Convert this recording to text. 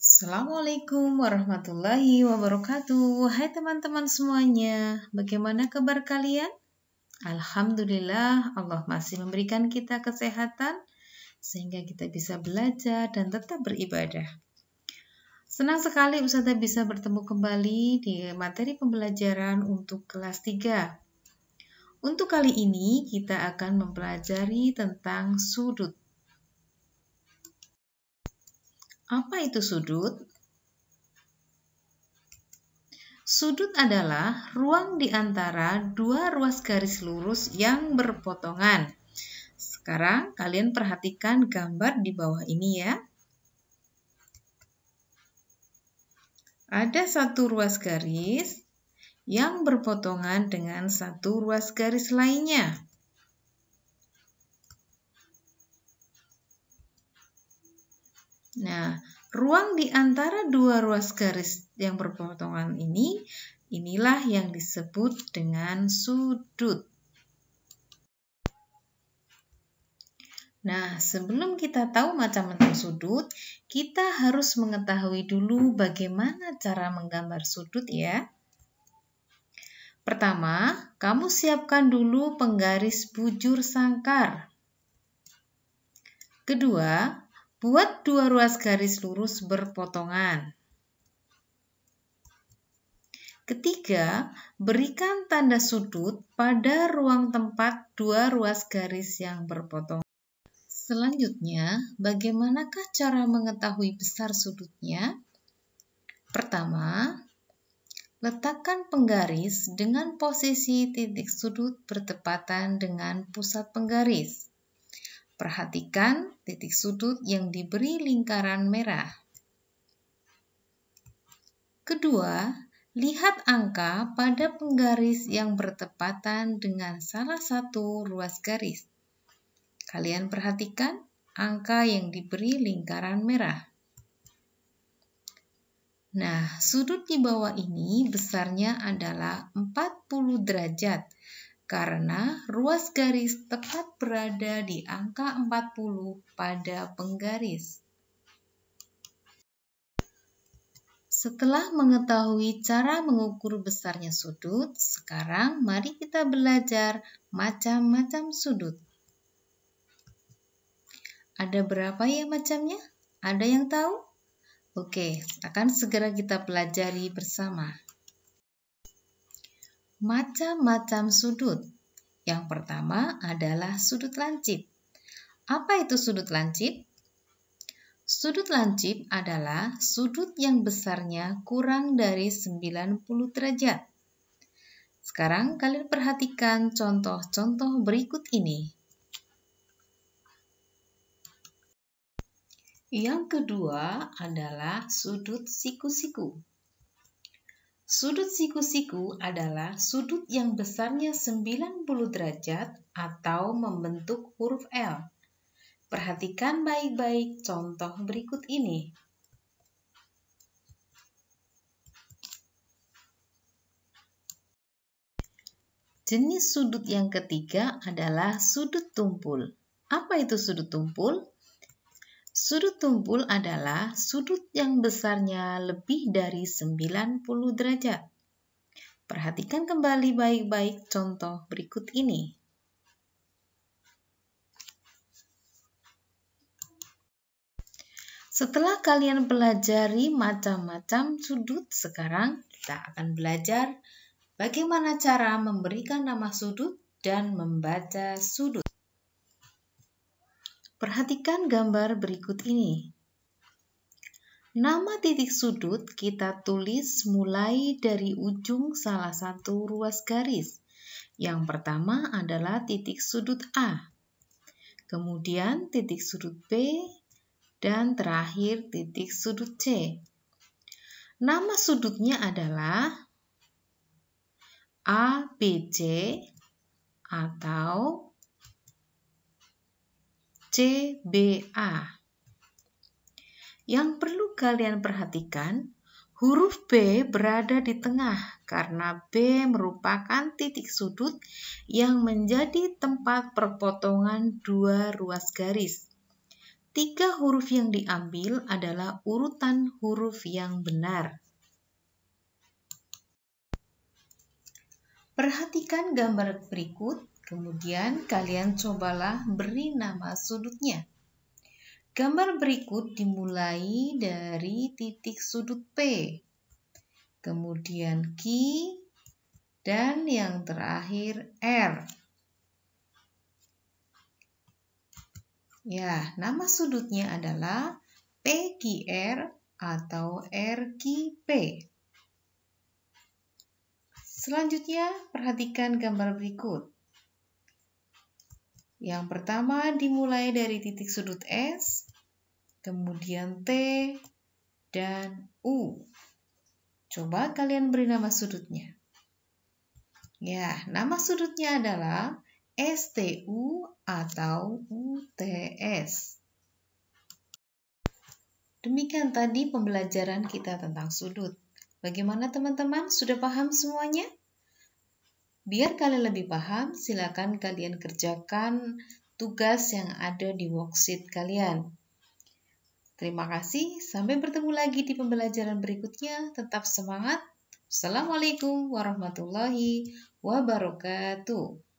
Assalamualaikum warahmatullahi wabarakatuh. Hai teman-teman semuanya, bagaimana kabar kalian? Alhamdulillah, Allah masih memberikan kita kesehatan sehingga kita bisa belajar dan tetap beribadah. Senang sekali Ustazah bisa bertemu kembali di materi pembelajaran untuk kelas 3. Untuk kali ini kita akan mempelajari tentang sudut. Apa itu sudut? Sudut adalah ruang di antara dua ruas garis lurus yang berpotongan. Sekarang kalian perhatikan gambar di bawah ini ya. Ada satu ruas garis yang berpotongan dengan satu ruas garis lainnya. Nah, ruang di antara dua ruas garis yang berpotongan ini, inilah yang disebut dengan sudut. Nah, sebelum kita tahu macam macam sudut, kita harus mengetahui dulu bagaimana cara menggambar sudut ya. Pertama, kamu siapkan dulu penggaris bujur sangkar. Kedua, Buat dua ruas garis lurus berpotongan. Ketiga, berikan tanda sudut pada ruang tempat dua ruas garis yang berpotongan. Selanjutnya, bagaimanakah cara mengetahui besar sudutnya? Pertama, letakkan penggaris dengan posisi titik sudut bertepatan dengan pusat penggaris. Perhatikan titik sudut yang diberi lingkaran merah. Kedua, lihat angka pada penggaris yang bertepatan dengan salah satu ruas garis. Kalian perhatikan angka yang diberi lingkaran merah. Nah, sudut di bawah ini besarnya adalah 40 derajat karena ruas garis tepat berada di angka 40 pada penggaris. Setelah mengetahui cara mengukur besarnya sudut, sekarang mari kita belajar macam-macam sudut. Ada berapa ya macamnya? Ada yang tahu? Oke, akan segera kita pelajari bersama macam-macam sudut. Yang pertama adalah sudut lancip. Apa itu sudut lancip? Sudut lancip adalah sudut yang besarnya kurang dari 90 derajat. Sekarang kalian perhatikan contoh-contoh berikut ini. Yang kedua adalah sudut siku-siku. Sudut siku-siku adalah sudut yang besarnya 90 derajat atau membentuk huruf L. Perhatikan baik-baik contoh berikut ini. Jenis sudut yang ketiga adalah sudut tumpul. Apa itu sudut tumpul? Sudut tumpul adalah sudut yang besarnya lebih dari 90 derajat. Perhatikan kembali baik-baik contoh berikut ini. Setelah kalian pelajari macam-macam sudut, sekarang kita akan belajar bagaimana cara memberikan nama sudut dan membaca sudut. Perhatikan gambar berikut ini. Nama titik sudut kita tulis mulai dari ujung salah satu ruas garis. Yang pertama adalah titik sudut A, kemudian titik sudut B, dan terakhir titik sudut C. Nama sudutnya adalah ABC atau CBA. Yang perlu kalian perhatikan, huruf B berada di tengah karena B merupakan titik sudut yang menjadi tempat perpotongan dua ruas garis. Tiga huruf yang diambil adalah urutan huruf yang benar. Perhatikan gambar berikut Kemudian kalian cobalah beri nama sudutnya. Gambar berikut dimulai dari titik sudut P, kemudian Q, dan yang terakhir R. Ya, nama sudutnya adalah PQR atau RQP. Selanjutnya, perhatikan gambar berikut. Yang pertama dimulai dari titik sudut S, kemudian T, dan U. Coba kalian beri nama sudutnya. Ya, nama sudutnya adalah STU atau UTS. Demikian tadi pembelajaran kita tentang sudut. Bagaimana teman-teman? Sudah paham semuanya? Biar kalian lebih paham, silakan kalian kerjakan tugas yang ada di worksheet kalian. Terima kasih, sampai bertemu lagi di pembelajaran berikutnya. Tetap semangat. Assalamualaikum warahmatullahi wabarakatuh.